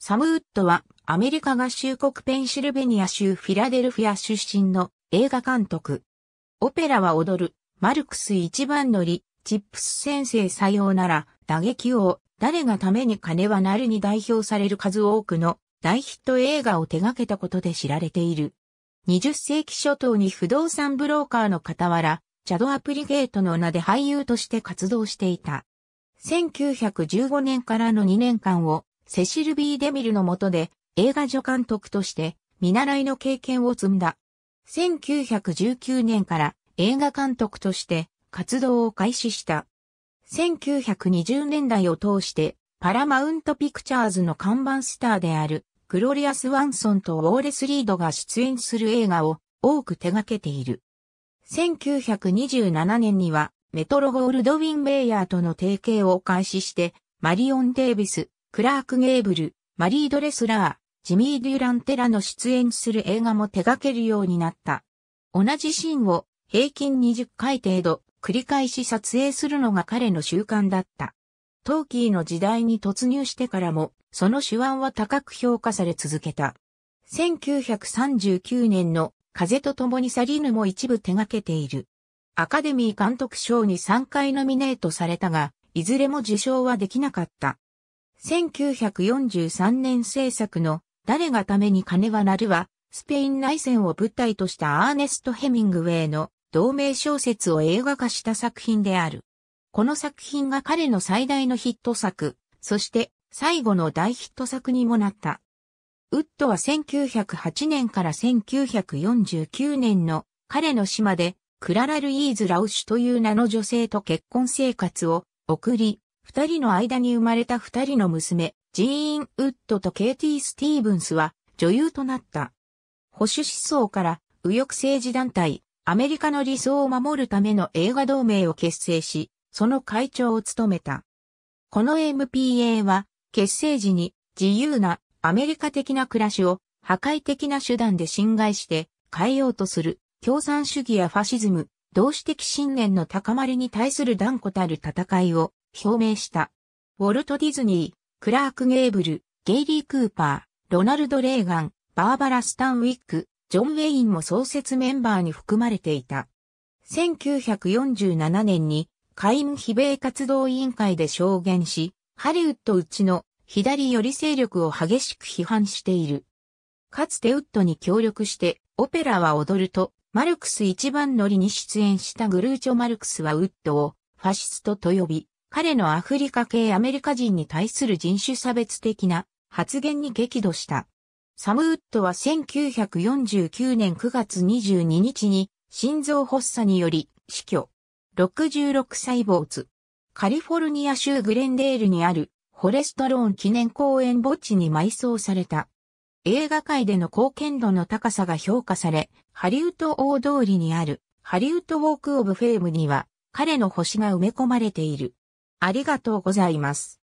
サムウッドはアメリカ合衆国ペンシルベニア州フィラデルフィア出身の映画監督。オペラは踊る、マルクス一番乗り、チップス先生さようなら、打撃王、誰がために金はなるに代表される数多くの大ヒット映画を手掛けたことで知られている。20世紀初頭に不動産ブローカーの傍ら、チャドアプリゲートの名で俳優として活動していた。1915年からの2年間をセシル・ビー・デミルの下で映画助監督として見習いの経験を積んだ。1919年から映画監督として活動を開始した。1920年代を通してパラマウントピクチャーズの看板スターであるグロリアス・ワンソンとウォーレス・リードが出演する映画を多く手掛けている。1927年にはメトロゴールドウィン・ベイヤーとの提携を開始してマリオン・デービス、クラーク・ゲーブル、マリー・ドレスラー、ジミー・デュランテラの出演する映画も手掛けるようになった。同じシーンを平均20回程度繰り返し撮影するのが彼の習慣だった。トーキーの時代に突入してからも、その手腕は高く評価され続けた。1939年の風と共に去りぬも一部手掛けている。アカデミー監督賞に3回ノミネートされたが、いずれも受賞はできなかった。1943年制作の誰がために金はなるは、スペイン内戦を舞台としたアーネスト・ヘミングウェイの同名小説を映画化した作品である。この作品が彼の最大のヒット作、そして最後の大ヒット作にもなった。ウッドは1908年から1949年の彼の島でクララ・ルイーズ・ラウシュという名の女性と結婚生活を送り、二人の間に生まれた二人の娘、ジーン・ウッドとケイティ・スティーブンスは女優となった。保守思想から右翼政治団体、アメリカの理想を守るための映画同盟を結成し、その会長を務めた。この MPA は、結成時に自由なアメリカ的な暮らしを破壊的な手段で侵害して変えようとする共産主義やファシズム、同志的信念の高まりに対する断固たる戦いを表明した。ウォルト・ディズニー、クラーク・ゲーブル、ゲイリー・クーパー、ロナルド・レーガン、バーバラ・スタンウィック、ジョン・ウェインも創設メンバーに含まれていた。1947年に会員非米活動委員会で証言し、ハリウッドうちの左寄り勢力を激しく批判している。かつてウッドに協力してオペラは踊ると、マルクス一番乗りに出演したグルーチョ・マルクスはウッドをファシストと呼び、彼のアフリカ系アメリカ人に対する人種差別的な発言に激怒した。サムウッドは1949年9月22日に心臓発作により死去。66歳没。カリフォルニア州グレンデールにあるフォレストローン記念公園墓地に埋葬された。映画界での貢献度の高さが評価され、ハリウッド大通りにあるハリウッドウォークオブフェームには彼の星が埋め込まれている。ありがとうございます。